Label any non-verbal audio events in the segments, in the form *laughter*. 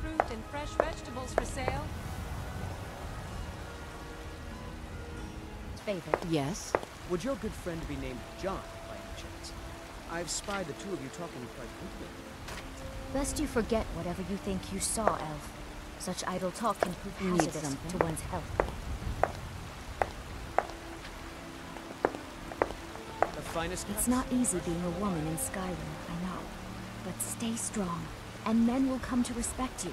fruit and fresh vegetables for sale. Favorite. Yes? Would your good friend be named John, by any chance? I've spied the two of you talking quite frequently. Best you forget whatever you think you saw, Elf. Such idle talk can prove hazardous to one's health. It's not easy being a woman in Skyrim, I know. But stay strong and men will come to respect you,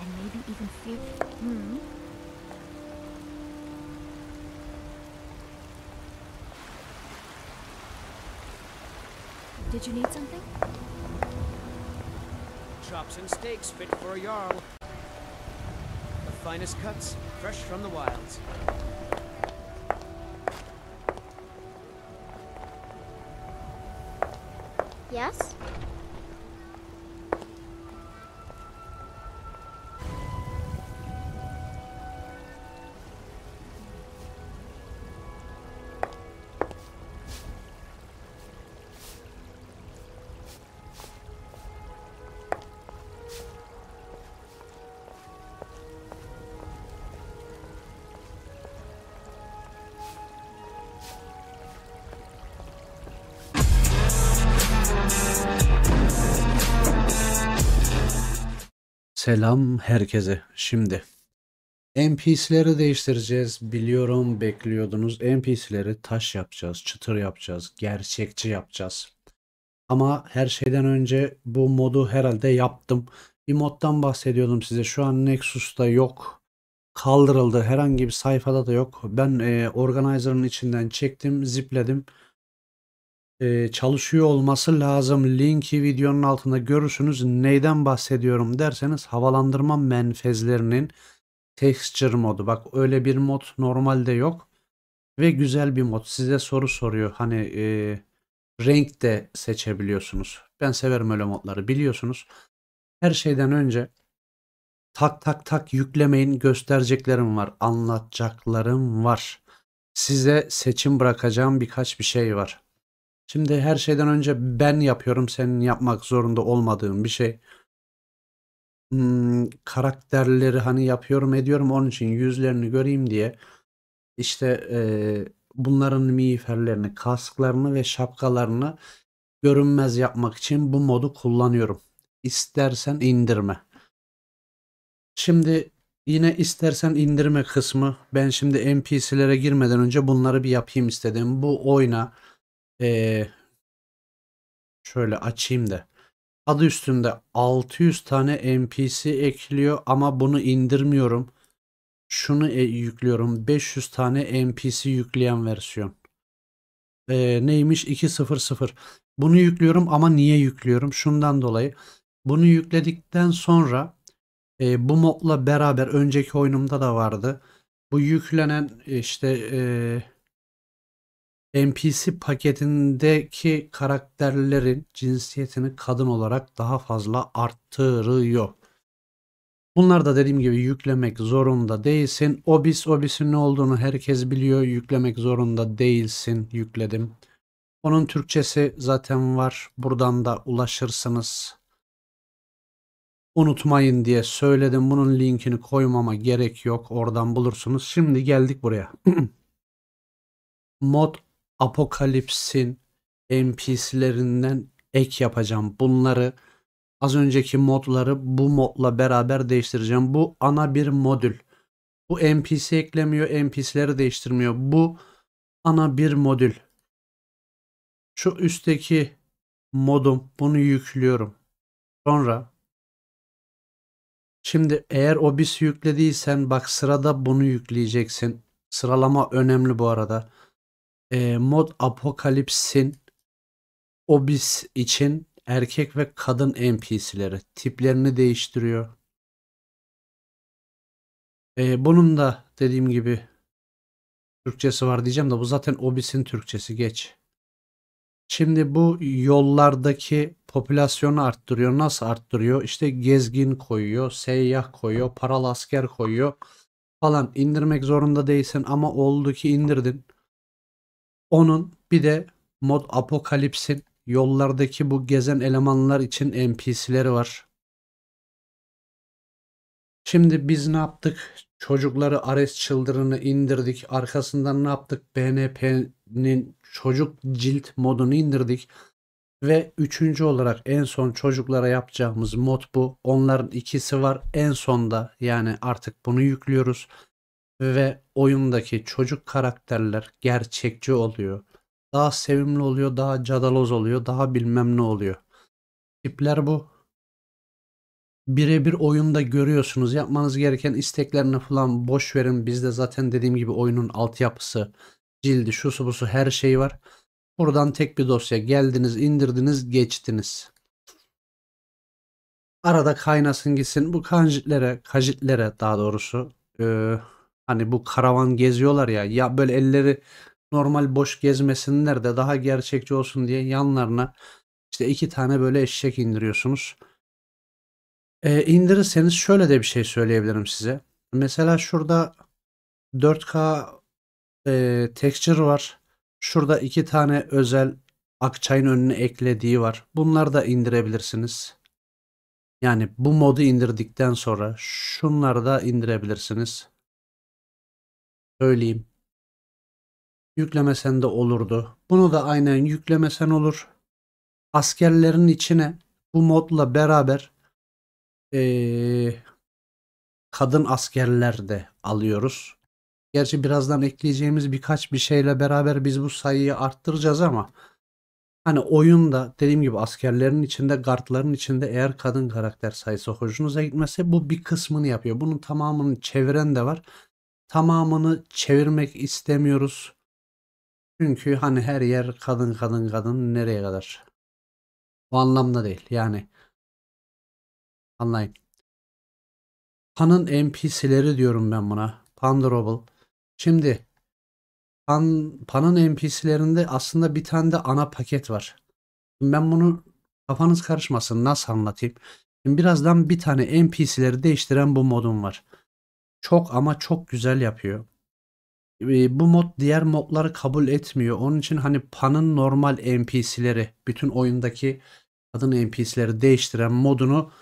and maybe even fear. Hmm. Did you need something? Chops and steaks fit for a jarl. The finest cuts, fresh from the wilds. Yes? Selam herkese. Şimdi NPC'leri değiştireceğiz. Biliyorum bekliyordunuz. NPC'leri taş yapacağız, çıtır yapacağız, gerçekçi yapacağız. Ama her şeyden önce bu modu herhalde yaptım. Bir moddan bahsediyordum size. Şu an Nexus'ta yok. Kaldırıldı. Herhangi bir sayfada da yok. Ben e, organizer'ın içinden çektim, zipledim e, çalışıyor olması lazım. Linki videonun altında görürsünüz. Neyden bahsediyorum derseniz havalandırma menfezlerinin texture modu. Bak öyle bir mod normalde yok. Ve güzel bir mod. Size soru soruyor. Hani e, renk de seçebiliyorsunuz. Ben severim öyle modları biliyorsunuz. Her şeyden önce tak tak tak yüklemeyin göstereceklerim var. Anlatacaklarım var. Size seçim bırakacağım birkaç bir şey var. Şimdi her şeyden önce ben yapıyorum senin yapmak zorunda olmadığın bir şey. Hmm, karakterleri hani yapıyorum ediyorum onun için yüzlerini göreyim diye işte e, bunların miğferlerini, kasklarını ve şapkalarını görünmez yapmak için bu modu kullanıyorum. İstersen indirme. Şimdi yine istersen indirme kısmı. Ben şimdi NPC'lere girmeden önce bunları bir yapayım istedim. Bu oyna ee, şöyle açayım da. Adı üstünde 600 tane NPC ekliyor ama bunu indirmiyorum. Şunu e yüklüyorum. 500 tane NPC yükleyen versiyon. Ee, neymiş 2.0.0. Bunu yüklüyorum ama niye yüklüyorum? Şundan dolayı. Bunu yükledikten sonra e, bu modla beraber önceki oyunumda da vardı. Bu yüklenen e, işte e, NPC paketindeki karakterlerin cinsiyetini kadın olarak daha fazla arttırıyor. Bunlar da dediğim gibi yüklemek zorunda değilsin. Obis, Obis'in ne olduğunu herkes biliyor. Yüklemek zorunda değilsin. Yükledim. Onun Türkçesi zaten var. Buradan da ulaşırsınız. Unutmayın diye söyledim. Bunun linkini koymama gerek yok. Oradan bulursunuz. Şimdi geldik buraya. *clears throat* Mod Apokalips'in NPC'lerinden ek yapacağım. Bunları az önceki modları bu modla beraber değiştireceğim. Bu ana bir modül. Bu NPC eklemiyor, NPC'leri değiştirmiyor. Bu ana bir modül. Şu üstteki modum bunu yüklüyorum. Sonra şimdi eğer obis yüklediysen bak sırada bunu yükleyeceksin. Sıralama önemli bu arada e, mod apokalipsin obis için erkek ve kadın NPC'leri tiplerini değiştiriyor. E, bunun da dediğim gibi Türkçesi var diyeceğim de bu zaten obisin Türkçesi geç. Şimdi bu yollardaki popülasyonu arttırıyor. Nasıl arttırıyor? İşte gezgin koyuyor, seyyah koyuyor, paralı asker koyuyor falan. indirmek zorunda değilsin ama oldu ki indirdin. Onun bir de mod Apokalips'in yollardaki bu gezen elemanlar için NPC'leri var. Şimdi biz ne yaptık? Çocukları Ares çıldırını indirdik. Arkasından ne yaptık? BNP'nin çocuk cilt modunu indirdik. Ve üçüncü olarak en son çocuklara yapacağımız mod bu. Onların ikisi var en sonda. Yani artık bunu yüklüyoruz ve oyundaki çocuk karakterler gerçekçi oluyor. Daha sevimli oluyor, daha cadaloz oluyor, daha bilmem ne oluyor. Tipler bu. Birebir oyunda görüyorsunuz. Yapmanız gereken isteklerini falan boş verin. Bizde zaten dediğim gibi oyunun altyapısı, cildi, şusu busu her şey var. Buradan tek bir dosya geldiniz, indirdiniz, geçtiniz. Arada kaynasın gitsin. Bu kanjitlere, kajitlere daha doğrusu ee Hani bu karavan geziyorlar ya ya böyle elleri normal boş gezmesinler de daha gerçekçi olsun diye yanlarına işte iki tane böyle eşek indiriyorsunuz. E, indirirseniz şöyle de bir şey söyleyebilirim size. Mesela şurada 4K e, texture var. Şurada iki tane özel Akçay'ın önüne eklediği var. Bunları da indirebilirsiniz. Yani bu modu indirdikten sonra şunları da indirebilirsiniz söyleyeyim. Yüklemesen de olurdu. Bunu da aynen yüklemesen olur. Askerlerin içine bu modla beraber ee, kadın askerler de alıyoruz. Gerçi birazdan ekleyeceğimiz birkaç bir şeyle beraber biz bu sayıyı arttıracağız ama hani oyunda dediğim gibi askerlerin içinde gardların içinde eğer kadın karakter sayısı hoşunuza gitmezse bu bir kısmını yapıyor. Bunun tamamını çeviren de var tamamını çevirmek istemiyoruz. Çünkü hani her yer kadın kadın kadın nereye kadar? O anlamda değil yani. Anlayın. Pan'ın NPC'leri diyorum ben buna. Pandorable. Şimdi Pan, Pan'ın NPC'lerinde aslında bir tane de ana paket var. ben bunu kafanız karışmasın nasıl anlatayım. Şimdi birazdan bir tane NPC'leri değiştiren bu modum var. Çok ama çok güzel yapıyor. bu mod diğer modları kabul etmiyor. Onun için hani Pan'ın normal NPC'leri, bütün oyundaki kadın NPC'leri değiştiren modunu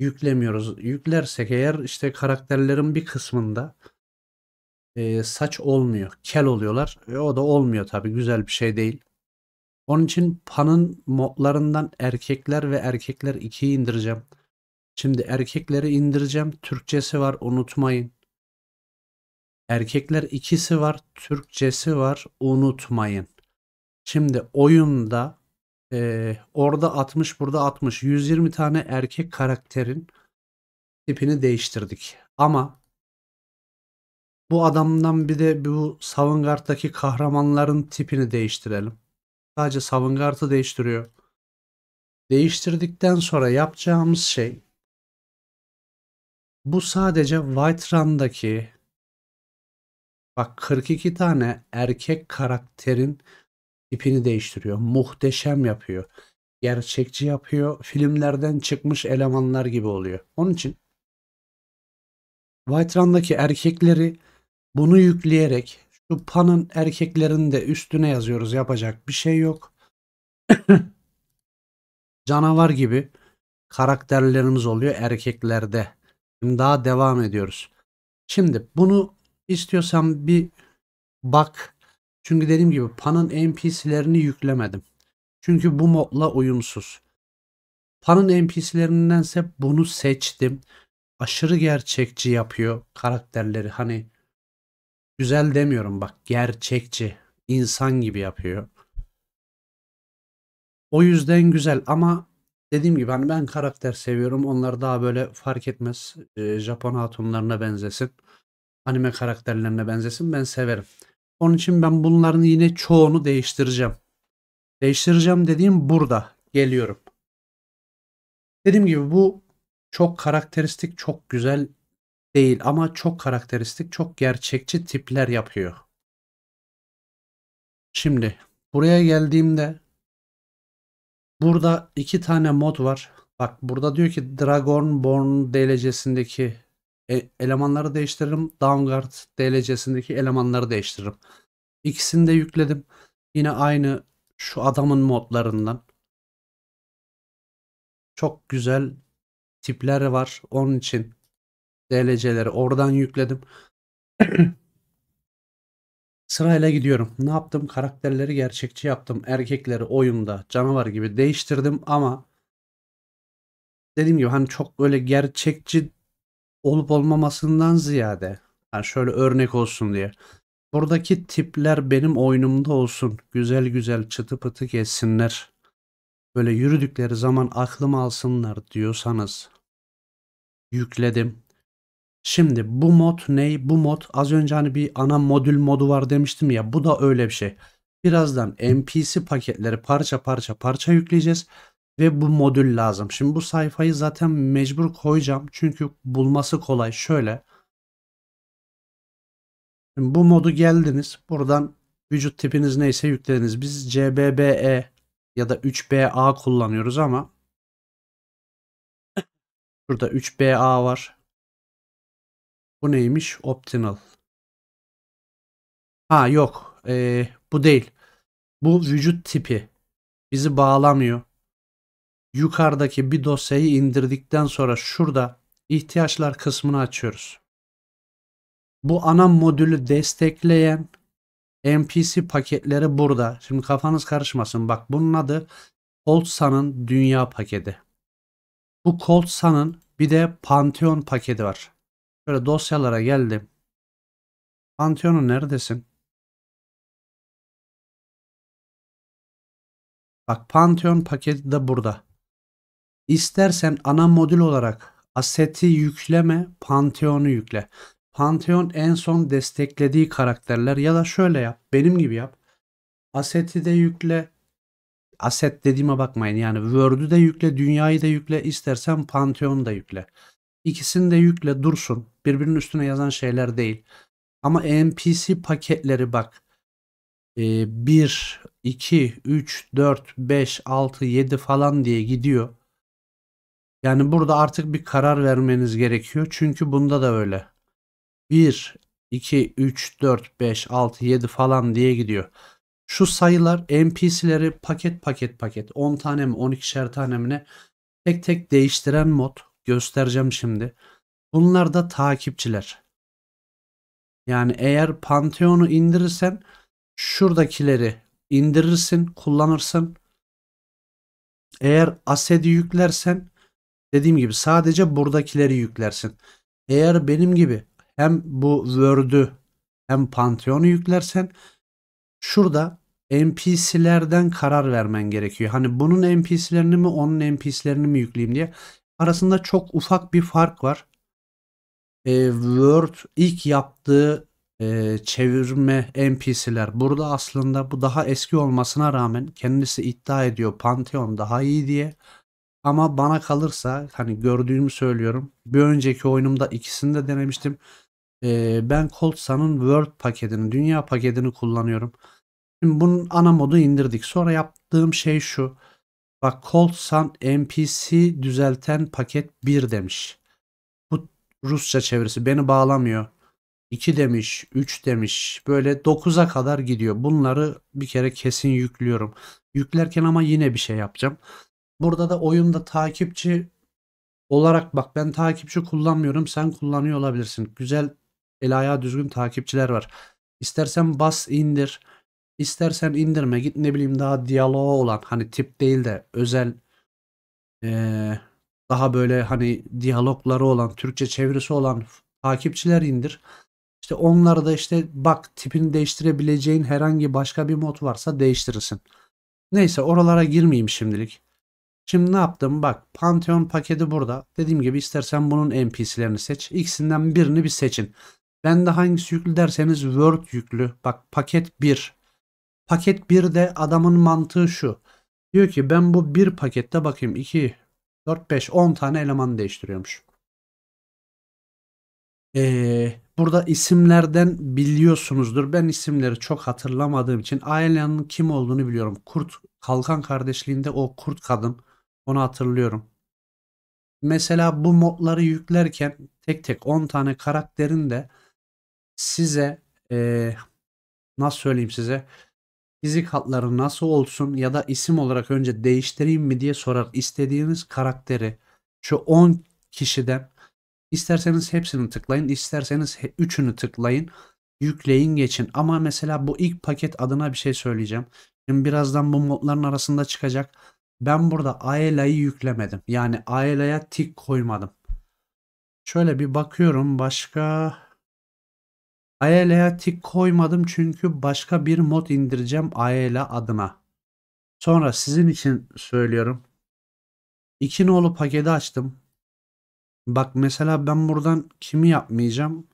yüklemiyoruz. Yüklersek eğer işte karakterlerin bir kısmında saç olmuyor. Kel oluyorlar. E, o da olmuyor tabii. Güzel bir şey değil. Onun için Pan'ın modlarından erkekler ve erkekler 2'yi indireceğim. Şimdi erkekleri indireceğim. Türkçesi var unutmayın. Erkekler ikisi var, Türkçesi var. Unutmayın. Şimdi oyunda e, orada 60 burada 60 120 tane erkek karakterin tipini değiştirdik. Ama bu adamdan bir de bu Savungart'taki kahramanların tipini değiştirelim. Sadece Savungart'ı değiştiriyor. Değiştirdikten sonra yapacağımız şey bu sadece White Run'daki Bak 42 tane erkek karakterin tipini değiştiriyor. Muhteşem yapıyor. Gerçekçi yapıyor. Filmlerden çıkmış elemanlar gibi oluyor. Onun için White Run'daki erkekleri bunu yükleyerek şu panın erkeklerini de üstüne yazıyoruz. Yapacak bir şey yok. *coughs* Canavar gibi karakterlerimiz oluyor erkeklerde. Şimdi daha devam ediyoruz. Şimdi bunu İstiyorsan bir bak. Çünkü dediğim gibi Pan'ın NPC'lerini yüklemedim. Çünkü bu modla uyumsuz. Pan'ın NPC'lerindense bunu seçtim. Aşırı gerçekçi yapıyor karakterleri. Hani güzel demiyorum bak gerçekçi. insan gibi yapıyor. O yüzden güzel ama dediğim gibi hani ben karakter seviyorum. Onlar daha böyle fark etmez. Ee, Japon hatunlarına benzesin anime karakterlerine benzesin ben severim. Onun için ben bunların yine çoğunu değiştireceğim. Değiştireceğim dediğim burada geliyorum. Dediğim gibi bu çok karakteristik, çok güzel değil ama çok karakteristik, çok gerçekçi tipler yapıyor. Şimdi buraya geldiğimde burada iki tane mod var. Bak burada diyor ki Dragonborn DLC'sindeki e, elemanları değiştiririm. Downguard DLC'sindeki elemanları değiştiririm. İkisini de yükledim. Yine aynı şu adamın modlarından. Çok güzel tipler var. Onun için DLC'leri oradan yükledim. *coughs* Sırayla gidiyorum. Ne yaptım? Karakterleri gerçekçi yaptım. Erkekleri oyunda canavar gibi değiştirdim ama dediğim gibi hani çok öyle gerçekçi olup olmamasından ziyade yani şöyle örnek olsun diye. Buradaki tipler benim oyunumda olsun. Güzel güzel çıtı pıtı geçsinler. Böyle yürüdükleri zaman aklım alsınlar diyorsanız yükledim. Şimdi bu mod ney? Bu mod az önce hani bir ana modül modu var demiştim ya. Bu da öyle bir şey. Birazdan NPC paketleri parça parça parça yükleyeceğiz ve bu modül lazım. Şimdi bu sayfayı zaten mecbur koyacağım çünkü bulması kolay. Şöyle Şimdi bu modu geldiniz. Buradan vücut tipiniz neyse yüklediniz. Biz CBBE ya da 3BA kullanıyoruz ama burada 3BA var. Bu neymiş? Optional. Ha yok. Ee, bu değil. Bu vücut tipi. Bizi bağlamıyor yukarıdaki bir dosyayı indirdikten sonra şurada ihtiyaçlar kısmını açıyoruz. Bu ana modülü destekleyen MPC paketleri burada. Şimdi kafanız karışmasın. Bak bunun adı Coltsa'nın dünya paketi. Bu Coltsa'nın bir de Pantheon paketi var. Şöyle dosyalara geldim. Pantheon'un neredesin? Bak Pantheon paketi de burada. İstersen ana modül olarak aseti yükleme, Pantheon'u yükle. Pantheon en son desteklediği karakterler ya da şöyle yap, benim gibi yap. Aseti de yükle. Aset dediğime bakmayın yani Word'ü de yükle, dünyayı da yükle, istersen Pantheon'u da yükle. İkisini de yükle dursun. Birbirinin üstüne yazan şeyler değil. Ama NPC paketleri bak. Ee, 1, 2, 3, 4, 5, 6, 7 falan diye gidiyor. Yani burada artık bir karar vermeniz gerekiyor. Çünkü bunda da öyle. 1, 2, 3, 4, 5, 6, 7 falan diye gidiyor. Şu sayılar NPC'leri paket paket paket 10 tane mi 12'şer tane mi ne tek tek değiştiren mod göstereceğim şimdi. Bunlar da takipçiler. Yani eğer Pantheon'u indirirsen şuradakileri indirirsin, kullanırsın. Eğer Ased'i yüklersen Dediğim gibi sadece buradakileri yüklersin. Eğer benim gibi hem bu Word'ü hem Pantheon'u yüklersen şurada NPC'lerden karar vermen gerekiyor. Hani bunun NPC'lerini mi onun NPC'lerini mi yükleyeyim diye. Arasında çok ufak bir fark var. Ee, Word ilk yaptığı e, çevirme NPC'ler burada aslında bu daha eski olmasına rağmen kendisi iddia ediyor Pantheon daha iyi diye. Ama bana kalırsa hani gördüğümü söylüyorum. Bir önceki oyunumda ikisini de denemiştim. Ee, ben Coltsa'nın World paketini, dünya paketini kullanıyorum. Şimdi bunun ana modu indirdik. Sonra yaptığım şey şu. Bak Cold Sun NPC düzelten paket 1 demiş. Bu Rusça çevirisi beni bağlamıyor. 2 demiş, 3 demiş. Böyle 9'a kadar gidiyor. Bunları bir kere kesin yüklüyorum. Yüklerken ama yine bir şey yapacağım. Burada da oyunda takipçi olarak bak ben takipçi kullanmıyorum sen kullanıyor olabilirsin. Güzel el ayağı düzgün takipçiler var. İstersen bas indir. istersen indirme git ne bileyim daha diyaloğa olan hani tip değil de özel ee, daha böyle hani diyalogları olan Türkçe çevirisi olan takipçiler indir. İşte onları da işte bak tipini değiştirebileceğin herhangi başka bir mod varsa değiştirirsin. Neyse oralara girmeyeyim şimdilik. Şimdi ne yaptım? Bak Pantheon paketi burada. Dediğim gibi istersen bunun NPC'lerini seç. İkisinden birini bir seçin. Ben de hangisi yüklü derseniz Word yüklü. Bak paket 1. Paket 1'de adamın mantığı şu. Diyor ki ben bu bir pakette bakayım 2, 4, 5, 10 tane eleman değiştiriyormuş. Ee, burada isimlerden biliyorsunuzdur. Ben isimleri çok hatırlamadığım için Ayla'nın kim olduğunu biliyorum. Kurt Kalkan kardeşliğinde o kurt kadın. Onu hatırlıyorum. Mesela bu modları yüklerken tek tek 10 tane karakterin de size e, nasıl söyleyeyim size fizik hatları nasıl olsun ya da isim olarak önce değiştireyim mi diye sorar. istediğiniz karakteri şu 10 kişiden isterseniz hepsini tıklayın isterseniz 3'ünü tıklayın yükleyin geçin ama mesela bu ilk paket adına bir şey söyleyeceğim. Şimdi birazdan bu modların arasında çıkacak ben burada AELA'yı yüklemedim. Yani AELA'ya tik koymadım. Şöyle bir bakıyorum başka. AELA'ya tik koymadım çünkü başka bir mod indireceğim AELA adına. Sonra sizin için söylüyorum. İki nolu paketi açtım. Bak mesela ben buradan kimi yapmayacağım?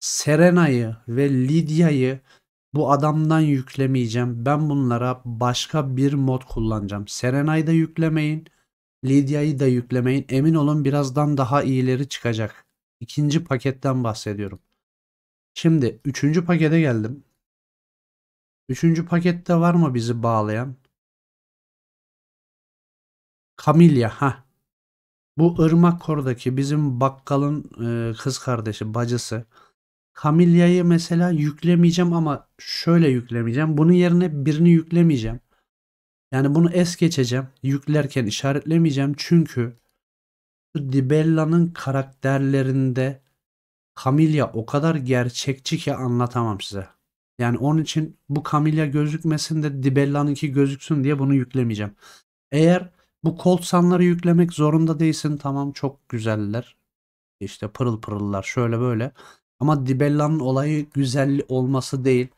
Serena'yı ve Lydia'yı bu adamdan yüklemeyeceğim. Ben bunlara başka bir mod kullanacağım. da yüklemeyin. Lydia'yı da yüklemeyin. Emin olun birazdan daha iyileri çıkacak. İkinci paketten bahsediyorum. Şimdi üçüncü pakete geldim. Üçüncü pakette var mı bizi bağlayan? Kamilya ha. Bu Irmak Kor'daki bizim bakkalın e, kız kardeşi, bacısı. Kamilya'yı mesela yüklemeyeceğim ama şöyle yüklemeyeceğim. Bunun yerine birini yüklemeyeceğim. Yani bunu es geçeceğim. Yüklerken işaretlemeyeceğim. Çünkü şu Dibella'nın karakterlerinde Kamilya o kadar gerçekçi ki anlatamam size. Yani onun için bu Kamilya gözükmesin de Dibella'nınki gözüksün diye bunu yüklemeyeceğim. Eğer bu sanları yüklemek zorunda değilsin tamam çok güzeller. İşte pırıl pırıllar şöyle böyle. Ama Dibella'nın olayı güzel olması değil.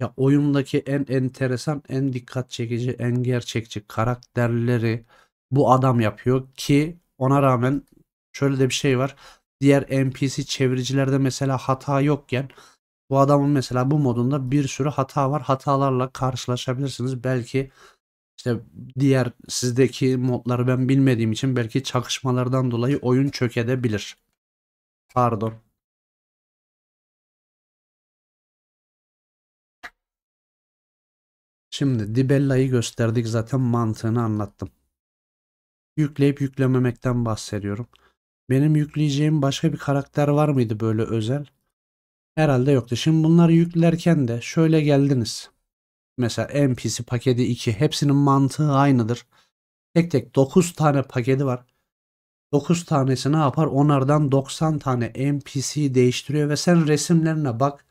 Ya oyundaki en enteresan, en dikkat çekici, en gerçekçi karakterleri bu adam yapıyor ki ona rağmen şöyle de bir şey var. Diğer NPC çeviricilerde mesela hata yokken bu adamın mesela bu modunda bir sürü hata var. Hatalarla karşılaşabilirsiniz. Belki işte diğer sizdeki modları ben bilmediğim için belki çakışmalardan dolayı oyun çökedebilir. Pardon. Şimdi Dibella'yı gösterdik zaten mantığını anlattım. Yükleyip yüklememekten bahsediyorum. Benim yükleyeceğim başka bir karakter var mıydı böyle özel? Herhalde yoktu. Şimdi bunları yüklerken de şöyle geldiniz. Mesela NPC paketi 2 hepsinin mantığı aynıdır. Tek tek 9 tane paketi var. 9 tanesini ne yapar? Onlardan 90 tane NPC değiştiriyor ve sen resimlerine bak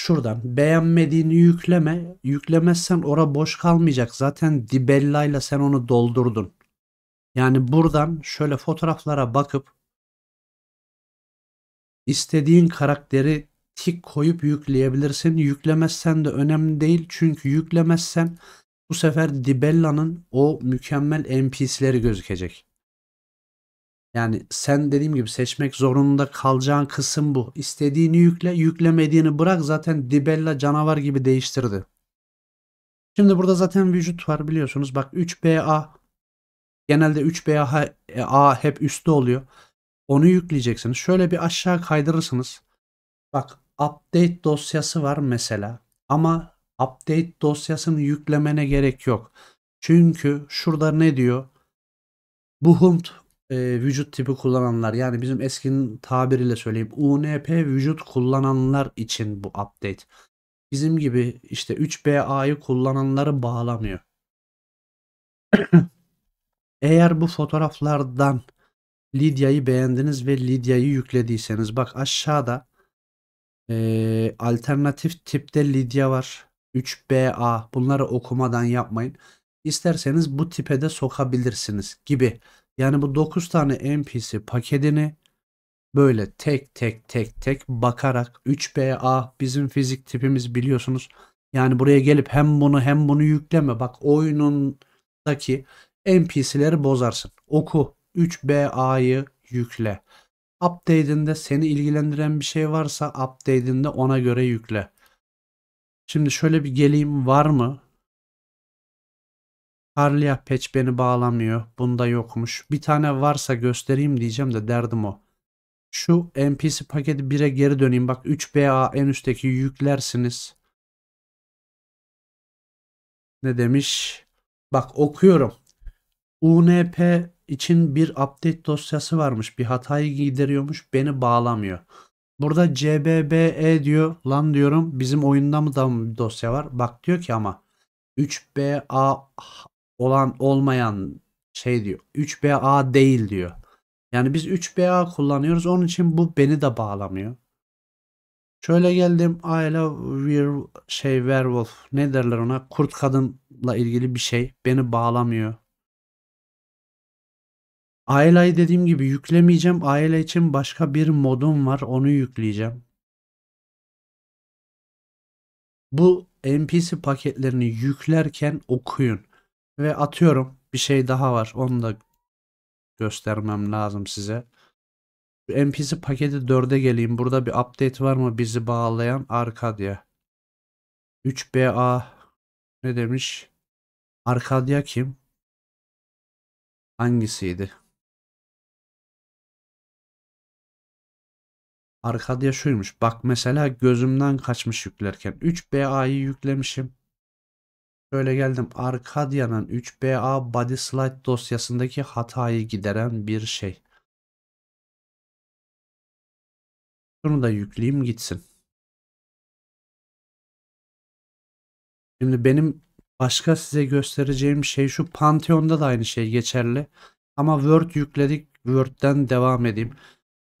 şuradan beğenmediğini yükleme. Yüklemezsen ora boş kalmayacak. Zaten Dibella ile sen onu doldurdun. Yani buradan şöyle fotoğraflara bakıp istediğin karakteri tik koyup yükleyebilirsin. Yüklemezsen de önemli değil. Çünkü yüklemezsen bu sefer Dibella'nın o mükemmel NPC'leri gözükecek. Yani sen dediğim gibi seçmek zorunda kalacağın kısım bu. İstediğini yükle, yüklemediğini bırak. Zaten Dibella canavar gibi değiştirdi. Şimdi burada zaten vücut var biliyorsunuz. Bak 3BA genelde 3BA e, A hep üstte oluyor. Onu yükleyeceksiniz. Şöyle bir aşağı kaydırırsınız. Bak update dosyası var mesela. Ama update dosyasını yüklemene gerek yok. Çünkü şurada ne diyor? Bu e, vücut tipi kullananlar yani bizim eskinin tabiriyle söyleyeyim UNP vücut kullananlar için bu update. Bizim gibi işte 3BA'yı kullananları bağlamıyor. *coughs* Eğer bu fotoğraflardan Lidya'yı beğendiniz ve Lidya'yı yüklediyseniz bak aşağıda e, alternatif tipte Lidya var. 3BA bunları okumadan yapmayın. İsterseniz bu tipe de sokabilirsiniz gibi. Yani bu 9 tane NPC paketini böyle tek tek tek tek bakarak 3BA bizim fizik tipimiz biliyorsunuz. Yani buraya gelip hem bunu hem bunu yükleme. Bak oyunundaki NPC'leri bozarsın. Oku 3BA'yı yükle. Update'inde seni ilgilendiren bir şey varsa update'inde ona göre yükle. Şimdi şöyle bir geleyim var mı? Harley'a peç beni bağlamıyor. Bunda yokmuş. Bir tane varsa göstereyim diyeceğim de derdim o. Şu NPC paketi 1'e geri döneyim. Bak 3BA en üstteki yüklersiniz. Ne demiş? Bak okuyorum. UNP için bir update dosyası varmış. Bir hatayı gideriyormuş. Beni bağlamıyor. Burada CBBE diyor. Lan diyorum bizim oyunda mı da mı bir dosya var? Bak diyor ki ama 3BA olan olmayan şey diyor. 3BA değil diyor. Yani biz 3BA kullanıyoruz. Onun için bu beni de bağlamıyor. Şöyle geldim. I love weir, şey werewolf. Ne derler ona? Kurt kadınla ilgili bir şey. Beni bağlamıyor. Ayla'yı dediğim gibi yüklemeyeceğim. Ayla için başka bir modum var. Onu yükleyeceğim. Bu NPC paketlerini yüklerken okuyun. Ve atıyorum bir şey daha var. Onu da göstermem lazım size. NPC paketi 4'e geleyim. Burada bir update var mı bizi bağlayan Arkadia. 3BA ne demiş? Arkadia kim? Hangisiydi? Arkadia şuymuş. Bak mesela gözümden kaçmış yüklerken. 3BA'yı yüklemişim. Şöyle geldim. Arkadia'nın 3BA body slide dosyasındaki hatayı gideren bir şey. Şunu da yükleyeyim gitsin. Şimdi benim başka size göstereceğim şey şu Pantheon'da da aynı şey geçerli. Ama Word yükledik. Word'den devam edeyim.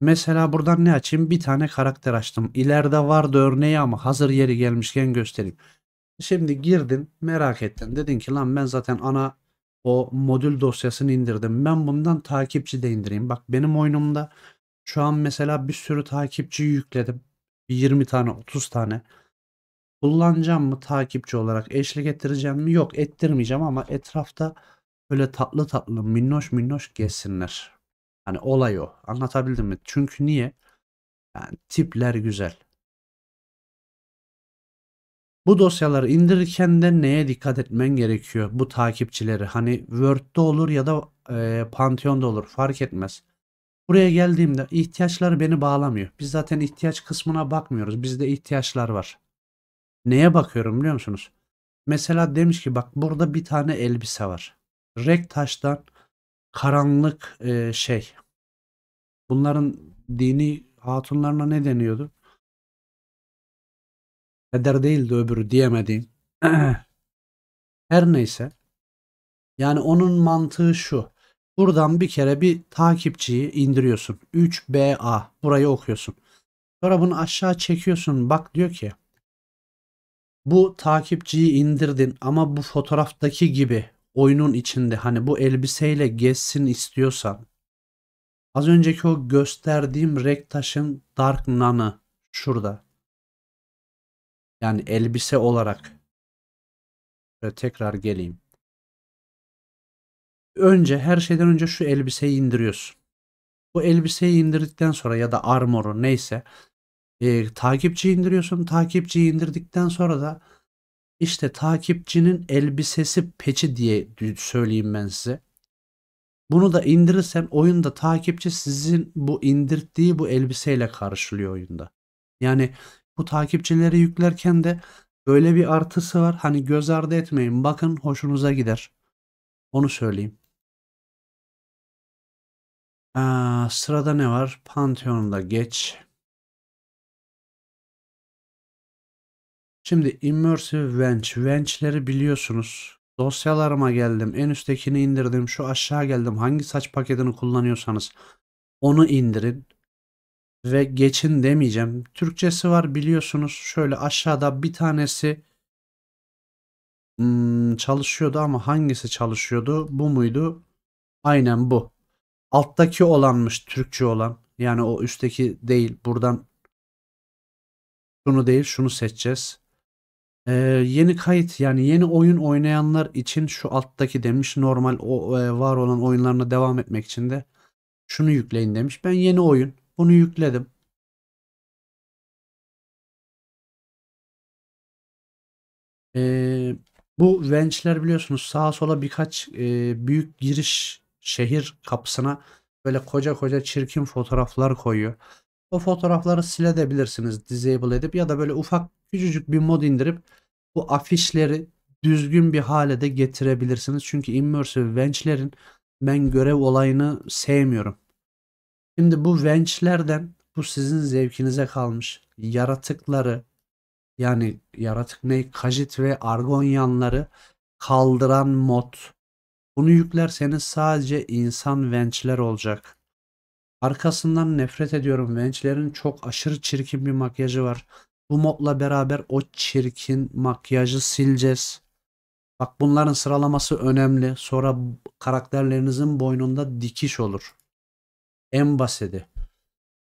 Mesela buradan ne açayım? Bir tane karakter açtım. İleride vardı örneği ama hazır yeri gelmişken göstereyim. Şimdi girdin merak ettin. Dedin ki lan ben zaten ana o modül dosyasını indirdim. Ben bundan takipçi de indireyim. Bak benim oyunumda şu an mesela bir sürü takipçi yükledim. 20 tane 30 tane. Kullanacağım mı takipçi olarak eşlik ettireceğim mi? Yok ettirmeyeceğim ama etrafta böyle tatlı tatlı minnoş minnoş gezsinler. Hani olay o. Anlatabildim mi? Çünkü niye? Yani tipler güzel. Bu dosyaları indirirken de neye dikkat etmen gerekiyor? Bu takipçileri hani Word'de olur ya da e, Pantheon'da olur fark etmez. Buraya geldiğimde ihtiyaçlar beni bağlamıyor. Biz zaten ihtiyaç kısmına bakmıyoruz. Bizde ihtiyaçlar var. Neye bakıyorum biliyor musunuz? Mesela demiş ki bak burada bir tane elbise var. Rek taştan karanlık e, şey. Bunların dini hatunlarına ne deniyordu? Heder değildi öbürü diyemediğin. *clears throat* Her neyse. Yani onun mantığı şu. Buradan bir kere bir takipçiyi indiriyorsun. 3BA burayı okuyorsun. Sonra bunu aşağı çekiyorsun. Bak diyor ki bu takipçiyi indirdin ama bu fotoğraftaki gibi oyunun içinde hani bu elbiseyle gezsin istiyorsan az önceki o gösterdiğim Rektaş'ın Dark Nan'ı şurada yani elbise olarak. Şöyle tekrar geleyim. Önce her şeyden önce şu elbiseyi indiriyorsun. Bu elbiseyi indirdikten sonra ya da armoru neyse e, takipçi indiriyorsun. Takipçiyi indirdikten sonra da işte takipçinin elbisesi peçi diye söyleyeyim ben size. Bunu da indirirsen oyunda takipçi sizin bu indirdiği bu elbiseyle karşılıyor oyunda. Yani bu takipçileri yüklerken de böyle bir artısı var. Hani göz ardı etmeyin. Bakın hoşunuza gider. Onu söyleyeyim. Aa, ee, sırada ne var? Pantheon'da geç. Şimdi Immersive Wench. Wench'leri biliyorsunuz. Dosyalarıma geldim. En üsttekini indirdim. Şu aşağı geldim. Hangi saç paketini kullanıyorsanız onu indirin ve geçin demeyeceğim. Türkçesi var biliyorsunuz. Şöyle aşağıda bir tanesi hmm, çalışıyordu ama hangisi çalışıyordu? Bu muydu? Aynen bu. Alttaki olanmış Türkçe olan. Yani o üstteki değil. Buradan şunu değil şunu seçeceğiz. Ee, yeni kayıt yani yeni oyun oynayanlar için şu alttaki demiş normal o e, var olan oyunlarına devam etmek için de şunu yükleyin demiş. Ben yeni oyun onu yükledim. Ee, bu vençler biliyorsunuz sağa sola birkaç e, büyük giriş şehir kapısına böyle koca koca çirkin fotoğraflar koyuyor. O fotoğrafları silebilirsiniz disable edip ya da böyle ufak küçücük bir mod indirip bu afişleri düzgün bir hale de getirebilirsiniz. Çünkü immersive vençlerin ben görev olayını sevmiyorum. Şimdi bu wenchlerden bu sizin zevkinize kalmış yaratıkları yani yaratık ne Kajit ve Argonyanları kaldıran mod. Bunu yüklerseniz sadece insan vençler olacak. Arkasından nefret ediyorum. Vençlerin çok aşırı çirkin bir makyajı var. Bu modla beraber o çirkin makyajı sileceğiz. Bak bunların sıralaması önemli. Sonra karakterlerinizin boynunda dikiş olur en basiti.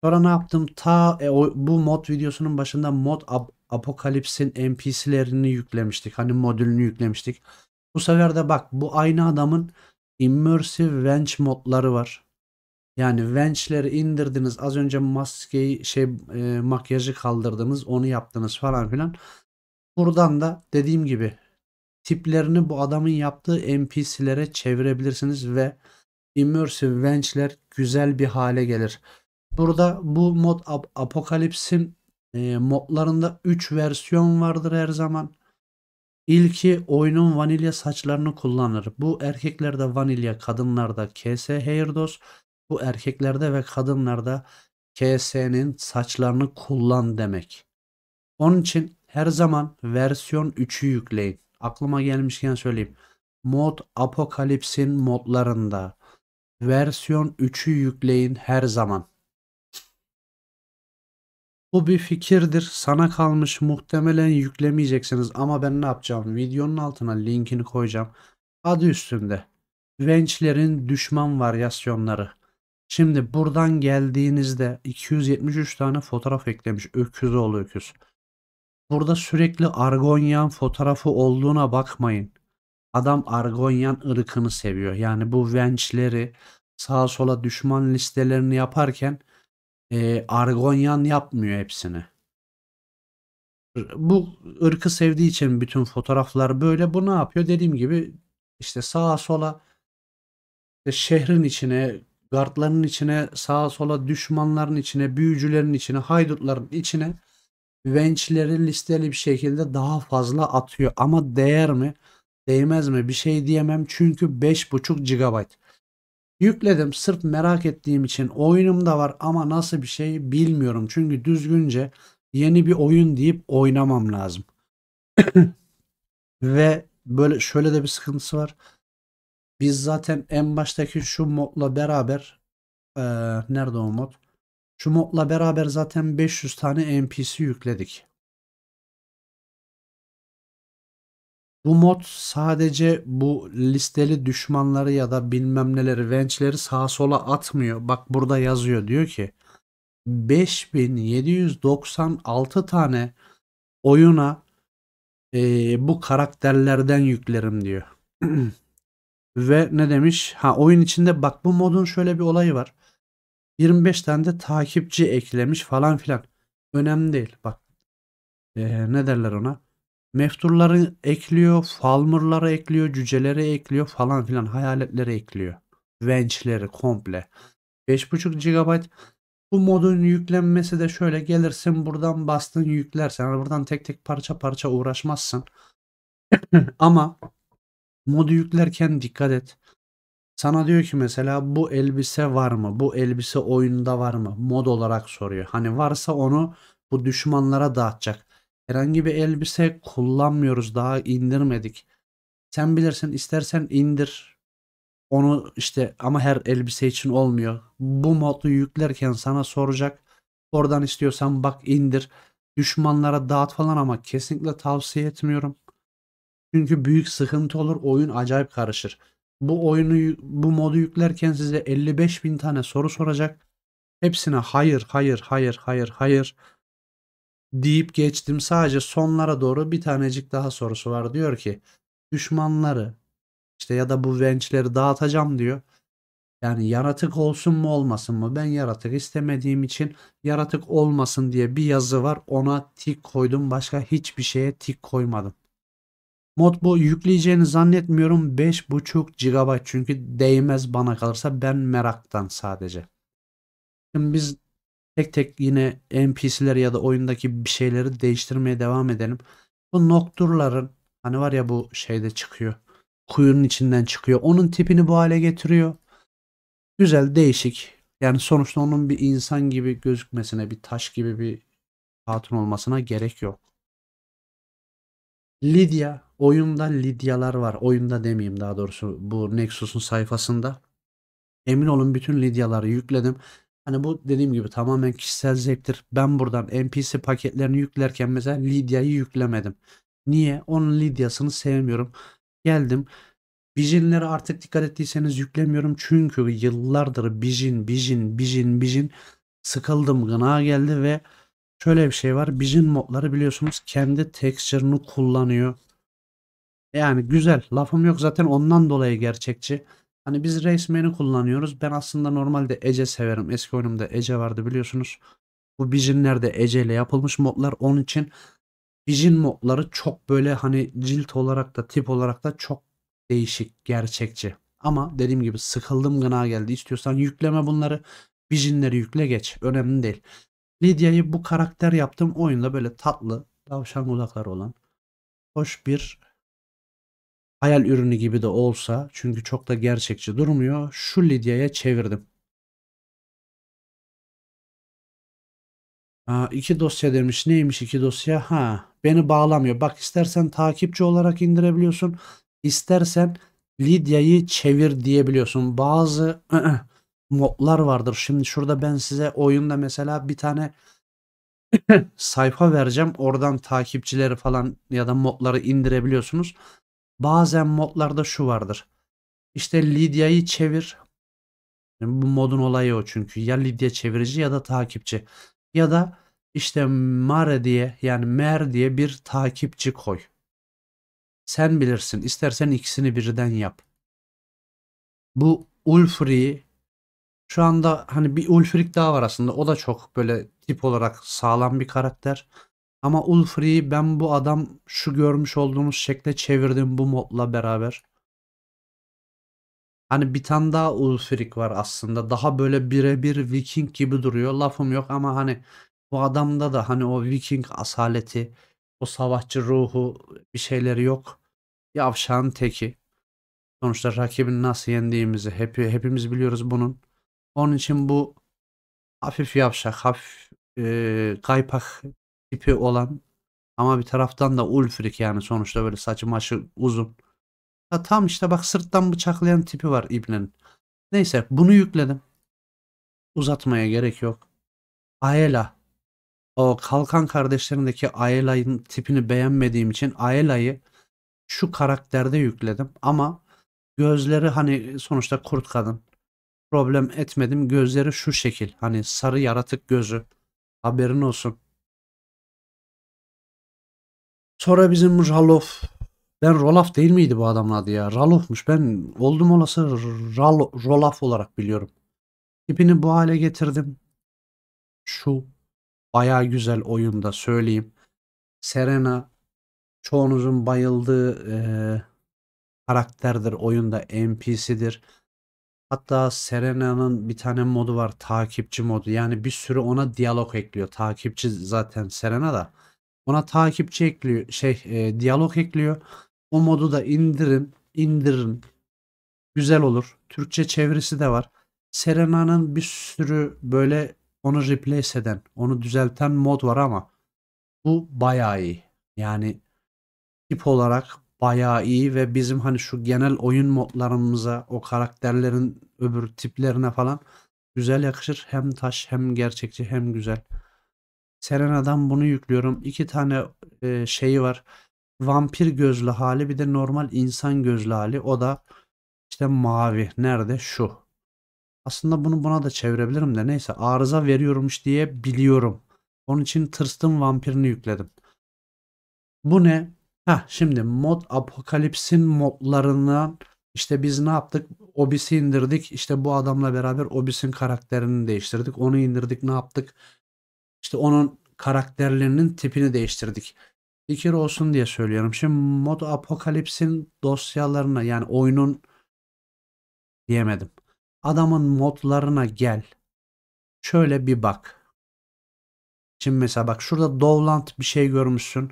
Sonra ne yaptım? Ta e, o, bu mod videosunun başında mod ap Apokalips'in NPC'lerini yüklemiştik. Hani modülünü yüklemiştik. Bu sefer de bak bu aynı adamın Immersive Venge modları var. Yani Venge'leri indirdiniz. Az önce maskeyi şey e, makyajı kaldırdınız. Onu yaptınız falan filan. Buradan da dediğim gibi tiplerini bu adamın yaptığı NPC'lere çevirebilirsiniz ve immersive bench'ler güzel bir hale gelir. Burada bu mod ap apokalipsin e, modlarında 3 versiyon vardır her zaman. İlki oyunun vanilya saçlarını kullanır. Bu erkeklerde vanilya, kadınlarda KS Hairdos. Bu erkeklerde ve kadınlarda KS'nin saçlarını kullan demek. Onun için her zaman versiyon 3'ü yükleyin. Aklıma gelmişken söyleyeyim. Mod Apokalips'in modlarında versiyon 3'ü yükleyin her zaman. Bu bir fikirdir. Sana kalmış muhtemelen yüklemeyeceksiniz ama ben ne yapacağım? Videonun altına linkini koyacağım. Adı üstünde. Vençlerin düşman varyasyonları. Şimdi buradan geldiğinizde 273 tane fotoğraf eklemiş. Öküz oğlu öküz. Burada sürekli argonyan fotoğrafı olduğuna bakmayın. Adam Argonyan ırkını seviyor. Yani bu Vençleri sağa sola düşman listelerini yaparken e, Argonyan yapmıyor hepsini. Bu ırkı sevdiği için bütün fotoğraflar böyle. Bu ne yapıyor? Dediğim gibi işte sağa sola işte şehrin içine, gardların içine, sağa sola düşmanların içine, büyücülerin içine, haydutların içine Vençleri listeli bir şekilde daha fazla atıyor. Ama değer mi? değmez mi bir şey diyemem çünkü 5.5 GB. Yükledim sırf merak ettiğim için oyunumda var ama nasıl bir şey bilmiyorum. Çünkü düzgünce yeni bir oyun deyip oynamam lazım. Ve böyle şöyle de bir sıkıntısı var. Biz zaten en baştaki şu modla beraber ee, nerede o mod? Şu modla beraber zaten 500 tane NPC yükledik. Bu mod sadece bu listeli düşmanları ya da bilmem neleri vençleri sağa sola atmıyor. Bak burada yazıyor diyor ki 5796 tane oyuna e, bu karakterlerden yüklerim diyor. *clears throat* Ve ne demiş? Ha oyun içinde bak bu modun şöyle bir olayı var. 25 tane de takipçi eklemiş falan filan. Önemli değil bak. E, ne derler ona? Mefturları ekliyor, falmırları ekliyor, cüceleri ekliyor falan filan hayaletleri ekliyor. Vençleri komple. 5.5 GB bu modun yüklenmesi de şöyle gelirsin buradan bastın yüklersen yani buradan tek tek parça parça uğraşmazsın. *clears throat* Ama modu yüklerken dikkat et. Sana diyor ki mesela bu elbise var mı? Bu elbise oyunda var mı? Mod olarak soruyor. Hani varsa onu bu düşmanlara dağıtacak. Herhangi bir elbise kullanmıyoruz. Daha indirmedik. Sen bilirsin istersen indir. Onu işte ama her elbise için olmuyor. Bu modu yüklerken sana soracak. Oradan istiyorsan bak indir. Düşmanlara dağıt falan ama kesinlikle tavsiye etmiyorum. Çünkü büyük sıkıntı olur. Oyun acayip karışır. Bu oyunu bu modu yüklerken size 55 bin tane soru soracak. Hepsine hayır hayır hayır hayır hayır deyip geçtim. Sadece sonlara doğru bir tanecik daha sorusu var. Diyor ki düşmanları işte ya da bu vençleri dağıtacağım diyor. Yani yaratık olsun mu olmasın mı? Ben yaratık istemediğim için yaratık olmasın diye bir yazı var. Ona tik koydum. Başka hiçbir şeye tik koymadım. mod bu yükleyeceğini zannetmiyorum. 5.5 GB çünkü değmez bana kalırsa ben meraktan sadece. Şimdi biz tek tek yine NPC'leri ya da oyundaki bir şeyleri değiştirmeye devam edelim. Bu nokturların hani var ya bu şeyde çıkıyor. Kuyunun içinden çıkıyor. Onun tipini bu hale getiriyor. Güzel değişik. Yani sonuçta onun bir insan gibi gözükmesine bir taş gibi bir hatun olmasına gerek yok. Lydia, oyunda Lidyalar var. Oyunda demeyeyim daha doğrusu bu Nexus'un sayfasında. Emin olun bütün Lidyaları yükledim. Hani bu dediğim gibi tamamen kişisel zevktir. Ben buradan NPC paketlerini yüklerken mesela Lydia'yı yüklemedim. Niye? Onun Lydia'sını sevmiyorum. Geldim. Bijinlere artık dikkat ettiyseniz yüklemiyorum. Çünkü yıllardır Bijin, Bijin, Bijin, Bijin sıkıldım. Gına geldi ve şöyle bir şey var. Bijin modları biliyorsunuz kendi texture'ını kullanıyor. Yani güzel. Lafım yok zaten ondan dolayı gerçekçi. Hani biz race menü kullanıyoruz. Ben aslında normalde Ece severim. Eski oyunumda Ece vardı biliyorsunuz. Bu Vision'lerde Ece ile yapılmış modlar. Onun için Vision modları çok böyle hani cilt olarak da tip olarak da çok değişik, gerçekçi. Ama dediğim gibi sıkıldım gına geldi. İstiyorsan yükleme bunları. Vision'leri yükle geç. Önemli değil. Lydia'yı bu karakter yaptım. Oyunda böyle tatlı, tavşan kulakları olan hoş bir hayal ürünü gibi de olsa çünkü çok da gerçekçi durmuyor. Şu Lidya'ya çevirdim. Aa, iki dosya demiş. Neymiş iki dosya? Ha, beni bağlamıyor. Bak istersen takipçi olarak indirebiliyorsun. İstersen Lidya'yı çevir diyebiliyorsun. Bazı modlar vardır. Şimdi şurada ben size oyunda mesela bir tane sayfa vereceğim. Oradan takipçileri falan ya da modları indirebiliyorsunuz. Bazen modlarda şu vardır. İşte Lidya'yı çevir. Yani bu modun olayı o çünkü. Ya Lidya çevirici ya da takipçi. Ya da işte Mare diye yani Mer diye bir takipçi koy. Sen bilirsin. İstersen ikisini birden yap. Bu Ulfri'yi şu anda hani bir Ulfric daha var aslında. O da çok böyle tip olarak sağlam bir karakter. Ama Ulfri'yi ben bu adam şu görmüş olduğunuz şekle çevirdim bu modla beraber. Hani bir tane daha Ulfric var aslında. Daha böyle birebir Viking gibi duruyor. Lafım yok ama hani bu adamda da hani o Viking asaleti, o savaşçı ruhu bir şeyleri yok. Yavşağın teki. Sonuçta rakibin nasıl yendiğimizi hep, hepimiz biliyoruz bunun. Onun için bu hafif yavşak, hafif e, kaypak tipi olan ama bir taraftan da ulfrik yani sonuçta böyle saçı maçı uzun. Ha, tam işte bak sırttan bıçaklayan tipi var İbni'nin. Neyse bunu yükledim. Uzatmaya gerek yok. Aela. O Kalkan kardeşlerindeki Aela'nın tipini beğenmediğim için Aela'yı şu karakterde yükledim. Ama gözleri hani sonuçta kurt kadın. Problem etmedim. Gözleri şu şekil. Hani sarı yaratık gözü. Haberin olsun. Sonra bizim Ralof. Ben Rolaf değil miydi bu adamın adı ya? Ralof'muş. Ben oldum olası Ral Rolaf olarak biliyorum. Tipini bu hale getirdim. Şu baya güzel oyunda söyleyeyim. Serena çoğunuzun bayıldığı e, karakterdir oyunda NPC'dir. Hatta Serena'nın bir tane modu var takipçi modu. Yani bir sürü ona diyalog ekliyor. Takipçi zaten Serena da. Ona takipçi ekliyor. Şey e, diyalog ekliyor. O modu da indirin. indirin. Güzel olur. Türkçe çevirisi de var. Serena'nın bir sürü böyle onu replace eden, onu düzelten mod var ama bu bayağı iyi. Yani tip olarak bayağı iyi ve bizim hani şu genel oyun modlarımıza, o karakterlerin öbür tiplerine falan güzel yakışır. Hem taş hem gerçekçi hem güzel. Serena'dan bunu yüklüyorum. İki tane e, şeyi var. Vampir gözlü hali bir de normal insan gözlü hali. O da işte mavi. Nerede? Şu. Aslında bunu buna da çevirebilirim de neyse arıza veriyormuş diye biliyorum. Onun için tırstım vampirini yükledim. Bu ne? Ha şimdi mod apokalipsin modlarından işte biz ne yaptık? Obis'i indirdik. İşte bu adamla beraber Obis'in karakterini değiştirdik. Onu indirdik. Ne yaptık? İşte onun karakterlerinin tipini değiştirdik. Fikir olsun diye söylüyorum. Şimdi Mod Apokalips'in dosyalarına yani oyunun diyemedim. Adamın modlarına gel. Şöyle bir bak. Şimdi mesela bak şurada Dovlant bir şey görmüşsün.